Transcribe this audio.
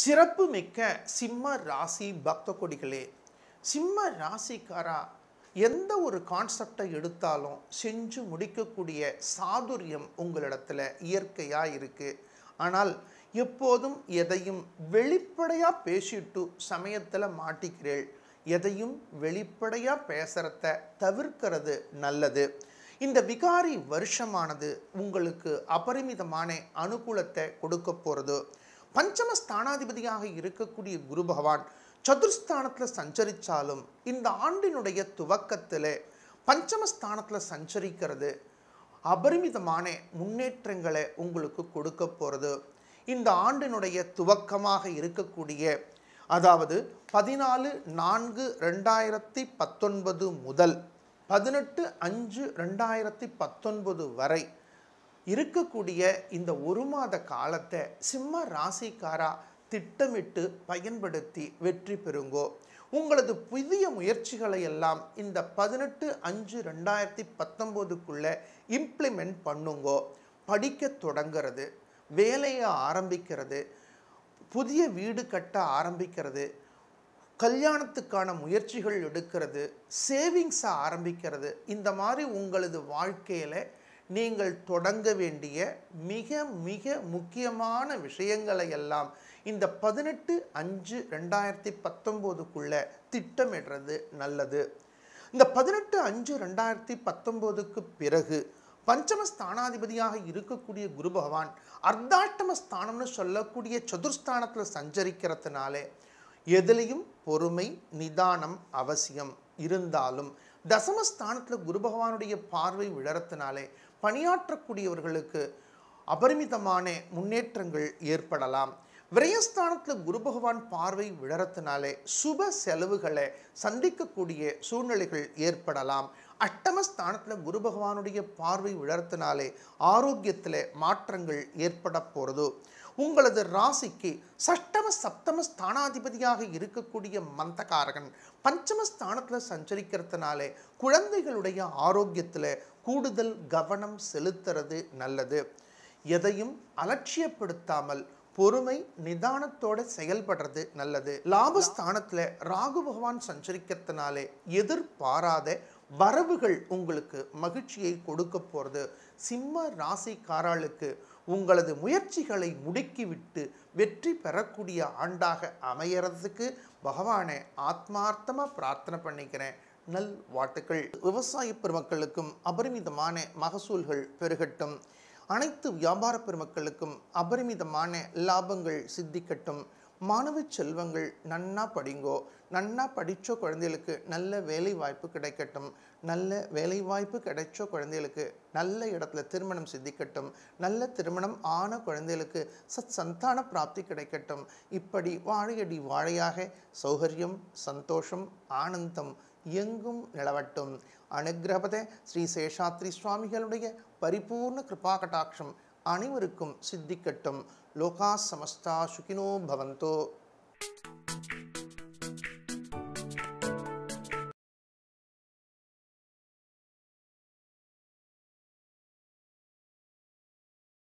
சிறப்பு மிக்க சிம்ம ராசி பக்த கொடிகளே சிம்ம ராசிக்காரா எந்த ஒரு கான்செப்டை எடுத்தாலும் செஞ்சு முடிக்கக்கூடிய சாதுரியம் உங்களிடத்தில் இயற்கையாக இருக்குது ஆனால் எப்போதும் எதையும் வெளிப்படையாக பேசிட்டு சமயத்தில் மாட்டிக்கிறேள் எதையும் வெளிப்படையாக பேசுகிறத தவிர்க்கிறது நல்லது இந்த விகாரி வருஷமானது உங்களுக்கு அபரிமிதமான அனுகூலத்தை கொடுக்க போகிறது பஞ்சம ஸ்தானாதிபதியாக இருக்கக்கூடிய குரு பகவான் சதுர்ஸ்தானத்தில் சஞ்சரித்தாலும் இந்த ஆண்டினுடைய துவக்கத்தில் பஞ்சமஸ்தானத்தில் சஞ்சரிக்கிறது அபரிமிதமான முன்னேற்றங்களை உங்களுக்கு கொடுக்க போகிறது இந்த ஆண்டினுடைய துவக்கமாக இருக்கக்கூடிய அதாவது பதினாலு நான்கு ரெண்டாயிரத்தி பத்தொன்பது முதல் பதினெட்டு அஞ்சு ரெண்டாயிரத்தி பத்தொன்பது வரை இருக்கக்கூடிய இந்த ஒரு மாத காலத்தை சிம்ம ராசிக்காரா திட்டமிட்டு பயன்படுத்தி வெற்றி பெறுங்கோ உங்களது புதிய முயற்சிகளை எல்லாம் இந்த பதினெட்டு அஞ்சு ரெண்டாயிரத்தி பத்தொம்போதுக்குள்ளே இம்ப்ளிமெண்ட் பண்ணுங்கோ படிக்க தொடங்கிறது வேலையை ஆரம்பிக்கிறது புதிய வீடு கட்ட ஆரம்பிக்கிறது கல்யாணத்துக்கான முயற்சிகள் எடுக்கிறது சேவிங்ஸை ஆரம்பிக்கிறது இந்த மாதிரி உங்களது வாழ்க்கையில் நீங்கள் தொடங்க வேண்டிய மிக மிக முக்கியமான விஷயங்களை எல்லாம் இந்த பதினெட்டு அஞ்சு ரெண்டாயிரத்தி பத்தொம்போதுக்குள்ள திட்டமிடுறது நல்லது இந்த பதினெட்டு அஞ்சு ரெண்டாயிரத்தி பத்தொம்போதுக்கு பிறகு பஞ்சம ஸ்தானாதிபதியாக இருக்கக்கூடிய குரு பகவான் அர்த்தாட்டம ஸ்தானம்னு சொல்லக்கூடிய சதுர்ஸ்தானத்தில் சஞ்சரிக்கிறதுனாலே எதுலேயும் பொறுமை நிதானம் அவசியம் இருந்தாலும் தசமஸ்தானத்தில் குரு பகவானுடைய பார்வை விழறத்தினாலே பணியாற்றக்கூடியவர்களுக்கு அபரிமிதமான முன்னேற்றங்கள் ஏற்படலாம் விரயஸ்தானத்தில் குரு பகவான் பார்வை விழறத்தினாலே சுப செலவுகளை சந்திக்கக்கூடிய சூழ்நிலைகள் ஏற்படலாம் அட்டமஸ்தானத்தில் குரு பகவானுடைய பார்வை விழறத்தினாலே ஆரோக்கியத்தில் மாற்றங்கள் ஏற்பட போகிறது உங்களது ராசிக்கு சஷ்டம சப்தம ஸ்தானாதிபதியாக இருக்கக்கூடிய மந்தகாரகன் பஞ்சம ஸ்தானத்தில் சஞ்சரிக்கிறதுனாலே குழந்தைகளுடைய ஆரோக்கியத்தில் கூடுதல் கவனம் செலுத்துறது நல்லது எதையும் அலட்சியப்படுத்தாமல் பொறுமை நிதானத்தோட செயல்படுறது நல்லது லாபஸ்தானத்தில் ராகு பகவான் சஞ்சரிக்கிறதுனாலே எதிர்பாராத வரவுகள் உங்களுக்கு மகிழ்ச்சியை கொடுக்க போகிறது சிம்ம ராசிக்காராளுக்கு உங்களது முயற்சிகளை முடுக்கிவிட்டு வெற்றி பெறக்கூடிய ஆண்டாக அமையறதுக்கு பகவானை ஆத்மார்த்தமாக பிரார்த்தனை பண்ணிக்கிறேன் நல் வாழ்த்துக்கள் விவசாய பெருமக்களுக்கும் அபரிமிதமான மகசூல்கள் பெருகட்டும் அனைத்து வியாபார பெருமக்களுக்கும் அபரிமிதமான லாபங்கள் சித்திக்கட்டும் மாணவச் செல்வங்கள் நன்னா படிங்கோ நன்னா படித்தோ குழந்தைகளுக்கு நல்ல வேலை வாய்ப்பு கிடைக்கட்டும் நல்ல வேலை வாய்ப்பு கிடைச்சோ குழந்தைகளுக்கு நல்ல இடத்துல திருமணம் சித்திக்கட்டும் நல்ல திருமணம் ஆன குழந்தைகளுக்கு சத் சந்தான பிராப்தி கிடைக்கட்டும் இப்படி வாழையடி வாழையாக சௌகரியம் சந்தோஷம் ஆனந்தம் எங்கும் நிலவட்டும் அனுகிரபத ஸ்ரீ சேஷாத்ரி சுவாமிகளுடைய பரிபூர்ண கிருபா கட்டாட்சம் அனைவருக்கும் சித்திக்கட்டும் லோகா சமஸ்தா சுகினோ பவந்தோ